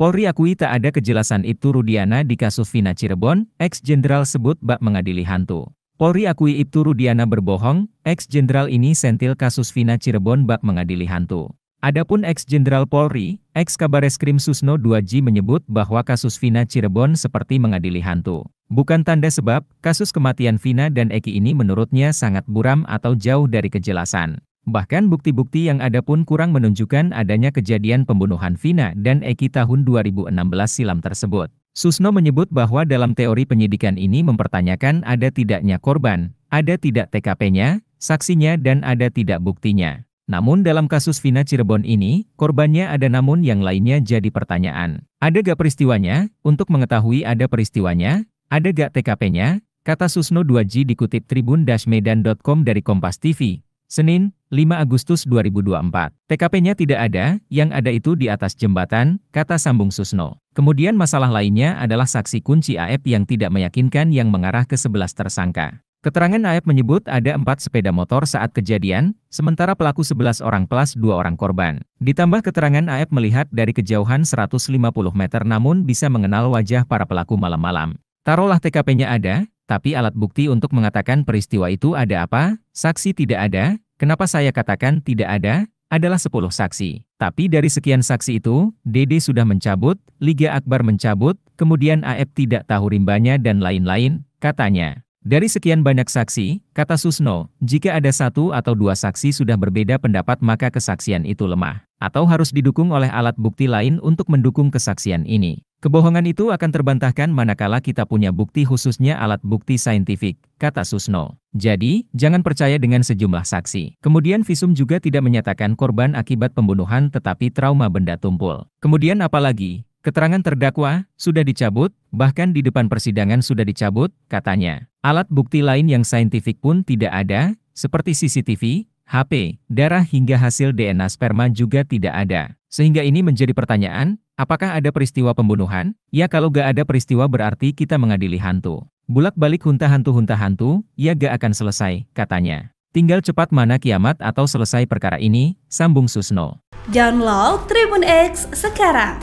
Polri akui tak ada kejelasan itu Rudiana di kasus Vina Cirebon, ex-jenderal sebut bak mengadili hantu. Polri akui itu Rudiana berbohong, ex-jenderal ini sentil kasus Vina Cirebon bak mengadili hantu. Adapun ex-jenderal Polri, ex-kabareskrim Susno 2G menyebut bahwa kasus Vina Cirebon seperti mengadili hantu. Bukan tanda sebab, kasus kematian Vina dan Eki ini menurutnya sangat buram atau jauh dari kejelasan. Bahkan bukti-bukti yang ada pun kurang menunjukkan adanya kejadian pembunuhan Vina dan Eki tahun 2016 silam tersebut. Susno menyebut bahwa dalam teori penyidikan ini mempertanyakan ada tidaknya korban, ada tidak TKP-nya, saksinya dan ada tidak buktinya. Namun dalam kasus Vina Cirebon ini, korbannya ada namun yang lainnya jadi pertanyaan. Ada gak peristiwanya? Untuk mengetahui ada peristiwanya, ada gak TKP-nya? Kata Susno 2G dikutip tribun-medan.com dari Kompas TV. Senin, 5 Agustus 2024. TKP-nya tidak ada, yang ada itu di atas jembatan, kata Sambung Susno. Kemudian masalah lainnya adalah saksi kunci AF yang tidak meyakinkan yang mengarah ke sebelas tersangka. Keterangan AF menyebut ada empat sepeda motor saat kejadian, sementara pelaku sebelas orang plus dua orang korban. Ditambah keterangan AF melihat dari kejauhan 150 meter namun bisa mengenal wajah para pelaku malam-malam. Tarolah TKP-nya ada, tapi alat bukti untuk mengatakan peristiwa itu ada apa, saksi tidak ada, kenapa saya katakan tidak ada, adalah 10 saksi. Tapi dari sekian saksi itu, Dede sudah mencabut, Liga Akbar mencabut, kemudian AF tidak tahu rimbanya dan lain-lain, katanya. Dari sekian banyak saksi, kata Susno, jika ada satu atau dua saksi sudah berbeda pendapat maka kesaksian itu lemah, atau harus didukung oleh alat bukti lain untuk mendukung kesaksian ini. Kebohongan itu akan terbantahkan manakala kita punya bukti khususnya alat bukti saintifik, kata Susno. Jadi, jangan percaya dengan sejumlah saksi. Kemudian visum juga tidak menyatakan korban akibat pembunuhan tetapi trauma benda tumpul. Kemudian apalagi, keterangan terdakwa sudah dicabut, bahkan di depan persidangan sudah dicabut, katanya. Alat bukti lain yang saintifik pun tidak ada, seperti CCTV, HP, darah hingga hasil DNA sperma juga tidak ada. Sehingga ini menjadi pertanyaan, apakah ada peristiwa pembunuhan? Ya kalau gak ada peristiwa berarti kita mengadili hantu. Bulak-balik hunta hantu-hunta hantu, ya gak akan selesai, katanya. Tinggal cepat mana kiamat atau selesai perkara ini, sambung Susno. Download Tribun X sekarang.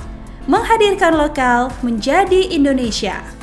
Menghadirkan lokal menjadi Indonesia.